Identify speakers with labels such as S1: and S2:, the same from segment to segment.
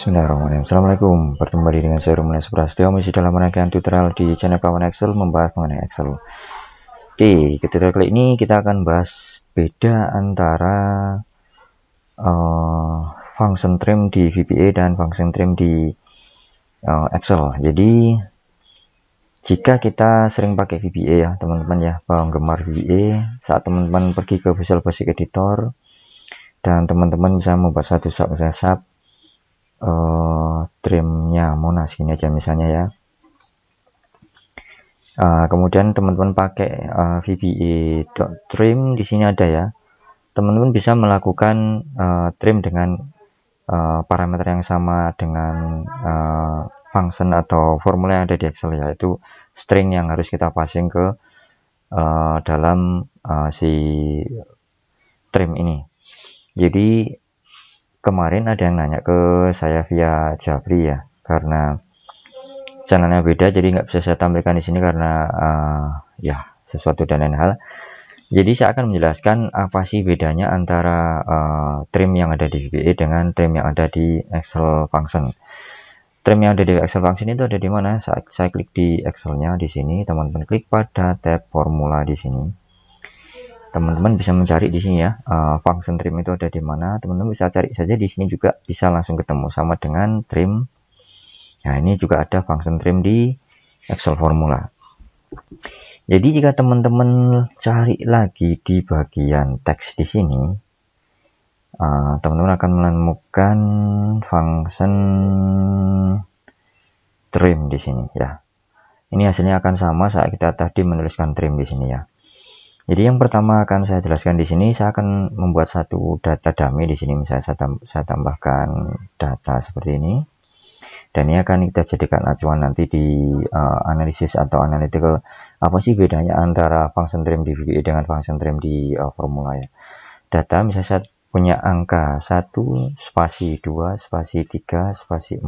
S1: Bismillahirrahmanirrahim Assalamualaikum Bertemu lagi dengan saya Rumana Suprastyo Masih dalam rangkaian tutorial di channel Kawan Excel Membahas mengenai Excel Oke, tutorial kali ini kita akan bahas Beda antara uh, Function trim di VBA dan function trim di uh, Excel Jadi Jika kita sering pakai VBA ya teman-teman ya Penggemar VBA Saat teman-teman pergi ke Visual Basic Editor Dan teman-teman bisa membuat satu sub-sub uh, trimnya Monas ini aja misalnya ya uh, kemudian teman-teman pakai uh, Trim di sini ada ya teman-teman bisa melakukan uh, trim dengan uh, parameter yang sama dengan uh, function atau formula yang ada di Excel yaitu string yang harus kita passing ke uh, dalam uh, si trim ini jadi kemarin ada yang nanya ke saya via Jabri ya karena channelnya beda jadi nggak bisa saya tampilkan di sini karena uh, ya sesuatu dan lain hal jadi saya akan menjelaskan apa sih bedanya antara uh, trim yang ada di VBA dengan trim yang ada di Excel function trim yang ada di Excel function itu ada di mana Saat saya klik di Excelnya di sini teman-teman klik pada tab formula di sini teman-teman bisa mencari di sini ya uh, function trim itu ada di mana teman-teman bisa cari saja di sini juga bisa langsung ketemu sama dengan trim nah ini juga ada function trim di Excel formula jadi jika teman-teman cari lagi di bagian teks di sini eh, teman-teman uh, teman -teman akan menemukan function trim di sini ya ini hasilnya akan sama saat kita tadi menuliskan trim di sini ya jadi yang pertama akan saya jelaskan di sini, saya akan membuat satu data dummy di sini, misalnya saya, tamb saya tambahkan data seperti ini. Dan ini akan kita jadikan acuan nanti di uh, analisis atau analytical apa sih bedanya antara function trim di VBA dengan function trim di uh, formula ya. Data misalnya saya punya angka 1 spasi 2 spasi 3 spasi 4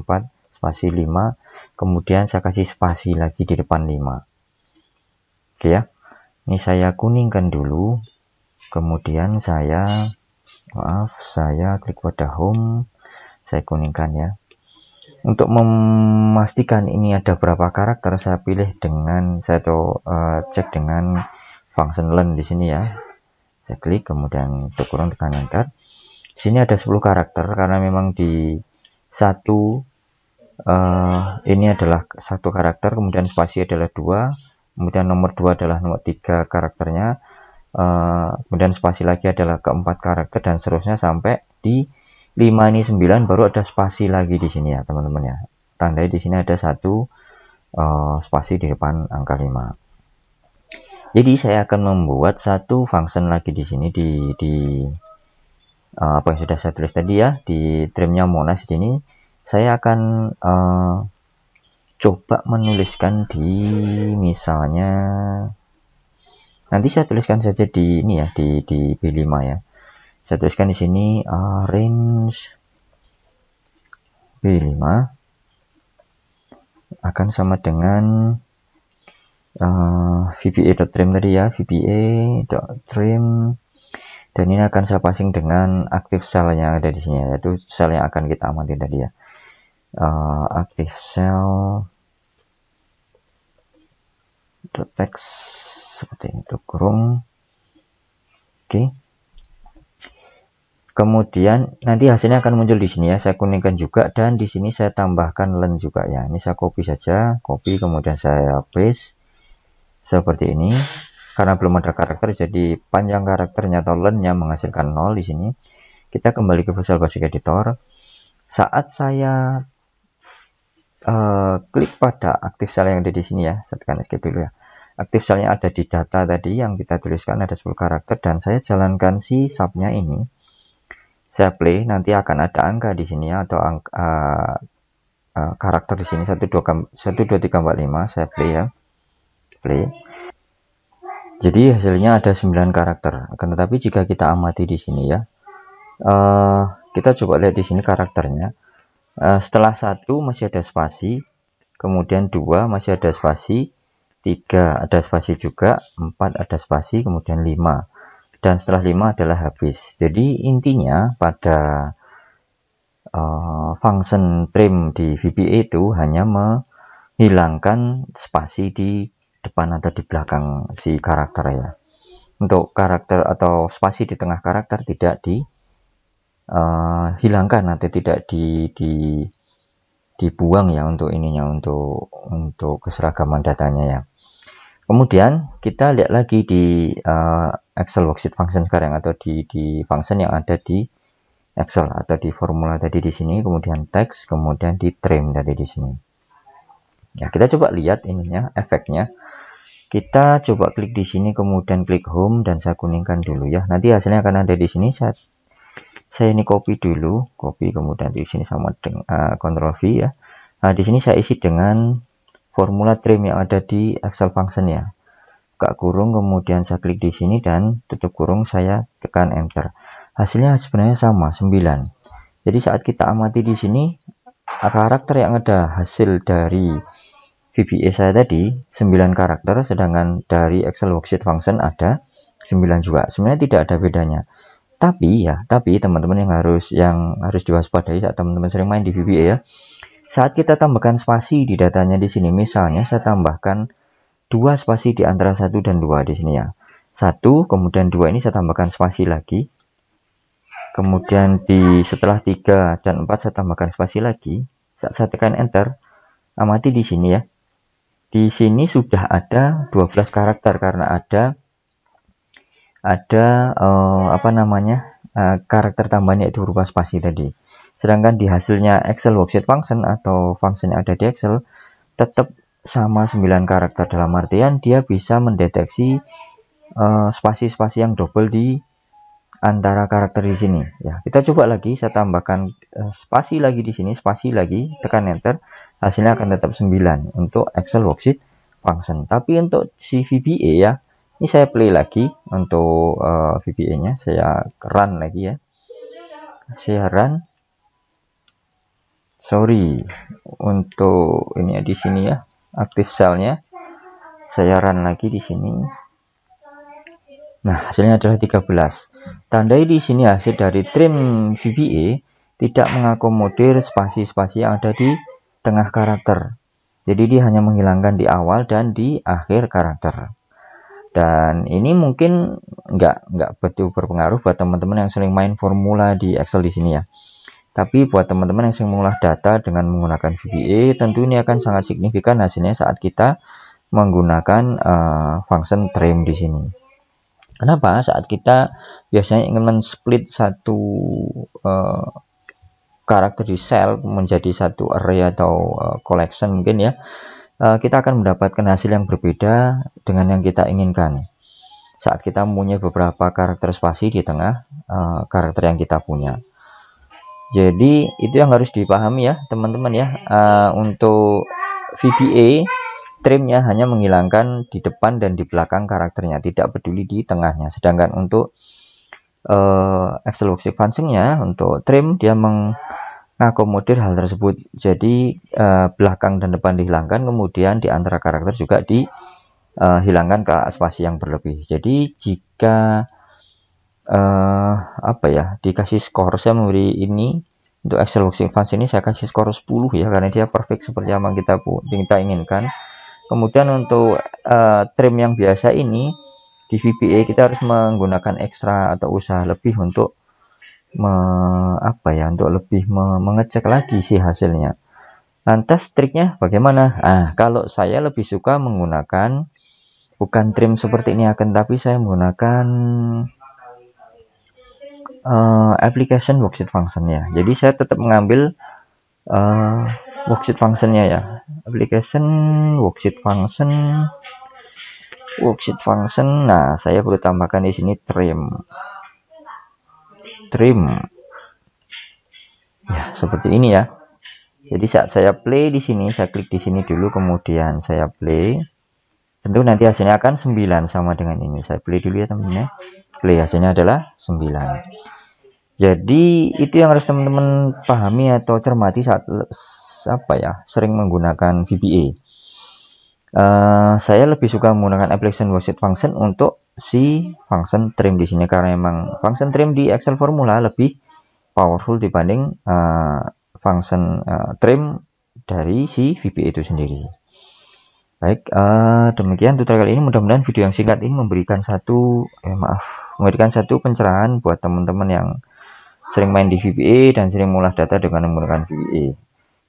S1: spasi 5 kemudian saya kasih spasi lagi di depan 5. Oke ya ini saya kuningkan dulu kemudian saya maaf saya klik pada home saya kuningkan ya untuk memastikan ini ada berapa karakter saya pilih dengan saya to, uh, cek dengan function learn di sini ya saya klik kemudian turun tekan enter di sini ada 10 karakter karena memang di satu uh, ini adalah satu karakter kemudian spasi adalah dua kemudian nomor dua adalah nomor tiga karakternya uh, kemudian spasi lagi adalah keempat karakter dan seterusnya sampai di 5 ini 9 baru ada spasi lagi di sini ya teman-teman ya tandai di sini ada satu uh, spasi di depan angka 5 jadi saya akan membuat satu function lagi di sini di, di uh, apa yang sudah saya tulis tadi ya di trimnya monas ini saya akan uh, coba menuliskan di misalnya nanti saya tuliskan saja di ini ya di di B5 ya saya tuliskan di sini uh, range B5 akan sama dengan uh, eh, VBA.trim tadi ya VBA.trim dan ini akan saya passing dengan aktif sel yang ada di sini ya, yaitu sel yang akan kita amati tadi ya uh, aktif sel untuk teks seperti itu kurung oke kemudian nanti hasilnya akan muncul di sini ya saya kuningkan juga dan di sini saya tambahkan len juga ya ini saya copy saja copy kemudian saya paste seperti ini karena belum ada karakter jadi panjang karakternya atau lennya menghasilkan nol di sini kita kembali ke Visual Basic Editor saat saya Eh, klik pada aktif sel yang ada di sini ya. Saya tekan escape dulu ya. Aktif selnya ada di data tadi yang kita tuliskan ada 10 karakter dan saya jalankan si subnya ini. Saya play nanti akan ada angka di sini ya atau angka, uh, eh, uh, eh, karakter di sini 12 12345 saya play ya. Play. Jadi hasilnya ada 9 karakter. Akan tetapi jika kita amati di sini ya. Uh, kita coba lihat di sini karakternya Eh, setelah satu masih ada spasi kemudian dua masih ada spasi tiga ada spasi juga empat ada spasi kemudian lima dan setelah lima adalah habis jadi intinya pada uh, function trim di VBA itu hanya menghilangkan spasi di depan atau di belakang si karakter ya untuk karakter atau spasi di tengah karakter tidak di uh, hilangkan nanti tidak di, di dibuang ya untuk ininya untuk untuk keseragaman datanya ya kemudian kita lihat lagi di uh, Excel worksheet function sekarang atau di di function yang ada di Excel atau di formula tadi di sini kemudian text kemudian di trim tadi di sini ya kita coba lihat ininya efeknya kita coba klik di sini kemudian klik home dan saya kuningkan dulu ya nanti hasilnya akan ada di sini saya saya ini copy dulu copy kemudian di sini sama dengan uh, control V ya nah di sini saya isi dengan formula trim yang ada di Excel function ya buka kurung kemudian saya klik di sini dan tutup kurung saya tekan enter hasilnya sebenarnya sama 9 jadi saat kita amati di sini karakter yang ada hasil dari VBA saya tadi 9 karakter sedangkan dari Excel worksheet function ada 9 juga sebenarnya tidak ada bedanya tapi ya tapi teman-teman yang harus yang harus diwaspadai saat teman-teman sering main di VBA ya saat kita tambahkan spasi di datanya di sini misalnya saya tambahkan dua spasi di antara satu dan dua di sini ya satu kemudian dua ini saya tambahkan spasi lagi kemudian di setelah tiga dan empat saya tambahkan spasi lagi saat saya tekan enter amati di sini ya di sini sudah ada 12 karakter karena ada ada uh, apa namanya uh, karakter tambahan itu berupa spasi tadi. Sedangkan di hasilnya Excel worksheet function atau function yang ada di Excel tetap sama 9 karakter dalam artian dia bisa mendeteksi eh, spasi-spasi uh, yang double di antara karakter di sini ya kita coba lagi saya tambahkan uh, spasi lagi di sini spasi lagi tekan enter hasilnya akan tetap 9 untuk Excel worksheet function tapi untuk CVBA e ya ini saya play lagi untuk uh, eh, VPN nya saya run lagi ya saya run sorry untuk ini ya di sini ya aktif selnya saya run lagi di sini nah hasilnya adalah 13 tandai di sini hasil dari trim VBA tidak mengakomodir spasi-spasi yang ada di tengah karakter jadi dia hanya menghilangkan di awal dan di akhir karakter dan ini mungkin nggak nggak betul berpengaruh buat teman-teman yang sering main formula di Excel di sini ya tapi buat teman-teman yang sering mengolah data dengan menggunakan VBA tentu ini akan sangat signifikan hasilnya saat kita menggunakan uh, function trim di sini kenapa saat kita biasanya ingin men-split satu uh, karakter di sel menjadi satu array atau uh, collection mungkin ya Eh, kita akan mendapatkan hasil yang berbeda dengan yang kita inginkan. Saat kita mempunyai beberapa karakter spasi di tengah uh, karakter yang kita punya. Jadi itu yang harus dipahami ya teman-teman ya uh, untuk VBA trimnya hanya menghilangkan di depan dan di belakang karakternya tidak peduli di tengahnya. Sedangkan untuk uh, Excel Worksheet untuk trim dia meng mengakomodir hal tersebut. Jadi uh, belakang dan depan dihilangkan, kemudian di antara karakter juga dihilangkan eh, ke spasi yang berlebih. Jadi jika uh, apa ya dikasih skor, saya memberi ini untuk Excel Boxing Fans ini saya kasih skor 10 ya karena dia perfect seperti yang kita kita inginkan. Kemudian untuk uh, trim yang biasa ini di VBA kita harus menggunakan ekstra atau usaha lebih untuk me, apa ya untuk lebih me, mengecek lagi sih hasilnya. Lantas triknya bagaimana? Ah, kalau saya lebih suka menggunakan bukan trim seperti ini akan tapi saya menggunakan uh, application worksheet function ya. Jadi saya tetap mengambil uh, worksheet functionnya ya. Application worksheet function worksheet function. Nah, saya perlu tambahkan di sini trim trim ya seperti ini ya jadi saat saya play di sini saya klik di sini dulu kemudian saya play tentu nanti hasilnya akan 9 sama dengan ini saya play dulu ya teman-teman play hasilnya adalah 9 jadi itu yang harus teman-teman pahami atau cermati saat apa ya sering menggunakan VBA Eh, saya lebih suka menggunakan application Worksheet function untuk si function trim di sini karena memang function trim di Excel formula lebih powerful dibanding uh, function uh, trim dari si VBA itu sendiri. Baik, uh, demikian tutorial ini. Mudah-mudahan video yang singkat ini memberikan satu, eh, maaf, memberikan satu pencerahan buat teman-teman yang sering main di VBA dan sering mengolah data dengan menggunakan VBA.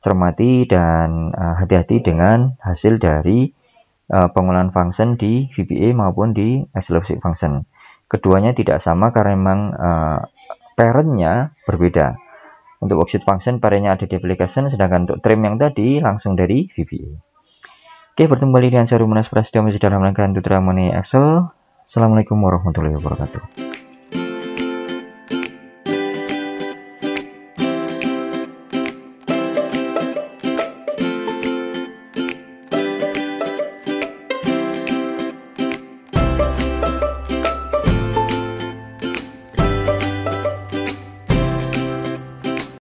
S1: Cermati dan hati eh, hati-hati dengan hasil dari uh, pengolahan function di VBA maupun di exclusive function. Keduanya tidak sama karena memang uh, parentnya berbeda. Untuk worksheet function parentnya ada di application, sedangkan untuk trim yang tadi langsung dari VBA. Oke, bertemu kembali dengan saya Rumunas Prasetyo masih dalam rangkaian tutorial mengenai Excel. Assalamualaikum warahmatullahi wabarakatuh.